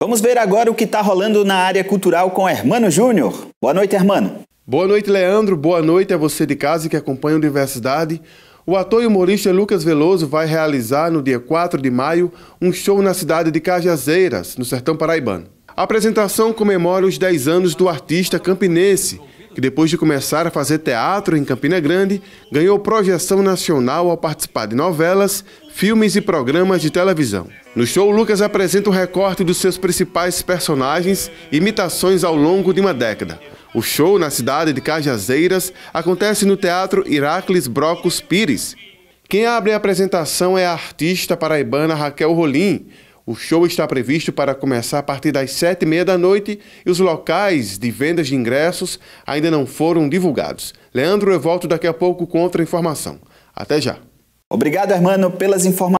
Vamos ver agora o que está rolando na área cultural com Hermano Júnior. Boa noite, Hermano. Boa noite, Leandro. Boa noite a você de casa que acompanha a universidade. O ator e humorista Lucas Veloso vai realizar, no dia 4 de maio, um show na cidade de Cajazeiras, no sertão paraibano. A apresentação comemora os 10 anos do artista campinense, que depois de começar a fazer teatro em Campina Grande, ganhou projeção nacional ao participar de novelas, filmes e programas de televisão. No show, Lucas apresenta o um recorte dos seus principais personagens e imitações ao longo de uma década. O show, na cidade de Cajazeiras, acontece no Teatro Heracles Brocos Pires. Quem abre a apresentação é a artista paraibana Raquel Rolim, o show está previsto para começar a partir das sete e meia da noite e os locais de vendas de ingressos ainda não foram divulgados. Leandro, eu volto daqui a pouco com outra informação. Até já. Obrigado, hermano, pelas informações.